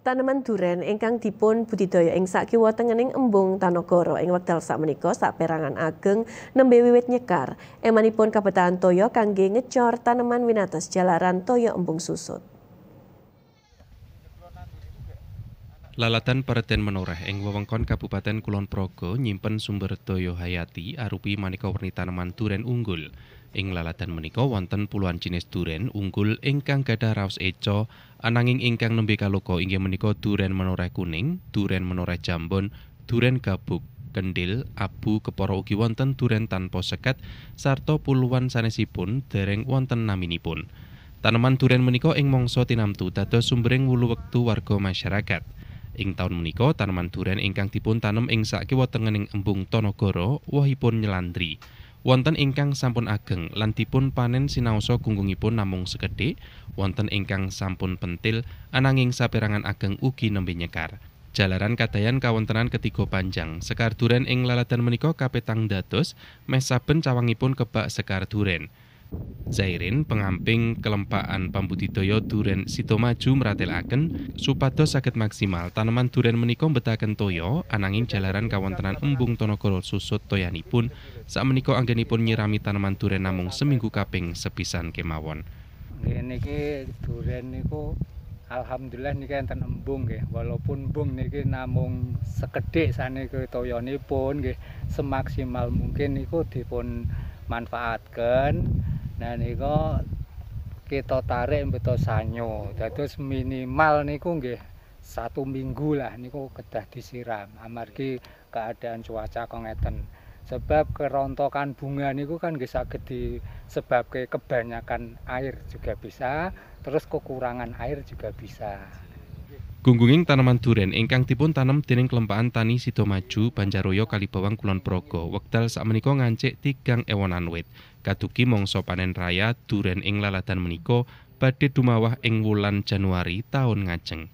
Tanaman duren ingkang dipun budidaya ing sakiwa tengening embung Tanogoro ing wekdal sakmenika saperangan ageng nembe wiwit nyekar. Emanipun kabetahan toya kangge ngecor tanaman winates jalaran toya embung susut. Lalatan Pereten Menoreh ing wewengkon Kabupaten Kulon Progo nyimpen sumber daya hayati arupi maneka werni tanaman duren unggul. Ing lalatan menika wonten puluhan jenis duren unggul ingkang gadah raos eco, ananging ingkang nembe kaloka inggih menika duren menoreh kuning, duren menoreh jambon, duren gabuk, kendil, abu, keporo ugi wonten duren tanpa sekat sarta puluhan sanesipun dereng wonten naminipun. Tanaman duren menika ing mangsa tinamtu dados sumbering wulu wektu warga masyarakat. Ing taun menika tanaman durian ingkang dipun tanem ing sakiwa tengening embung Tonogoro wohipun nyelandri. Wonten ingkang sampun ageng lan dipun panen sinaosa gunggungipun namung sekedhik, wonten ingkang sampun pentil ananging saperangan ageng ugi nembe nyekar. Jalaran kadayan kawontenan ketiga panjang. Sekar duren ing laladan menika kapetang dados, meh saben cawangipun kebak sekar duren. Zairin pengamping kelempaan pambudidaya duren Sitomaju meratelaken supados saged maksimal tanaman duren menika betaken toya ananging jalaran kawontenan embung Tonokoro susut toyanipun sakmenika anggenipun nyirami tanaman duren namung seminggu kaping sepisan kemawon. Niki duren niku alhamdulillah niki enten embung ya walaupun embung niki namung sekedek sekedhik saniki toyanipun pun semaksimal mungkin niku dipun manfaatkan Nah niku kita tarik mbeto sanyo. Dados minimal niku nggih satu minggu lah niku kedah disiram amargi keadaan cuaca kok ngeten. Sebab kerontokan bunga niku kan nggih saged disebabke kebanyakan air juga bisa, terus kekurangan air juga bisa. Gunggunging tanaman duren ingkang dipun tanam dening kelempaan tani Sidomaju Banjaroyo Kalibawang Kulon Progo wekdal sakmenika ngancik tigang ewonan wit kadugi mangsa panen raya duren ing laladan menika badhe dumawah ing wulan Januari taun ngajeng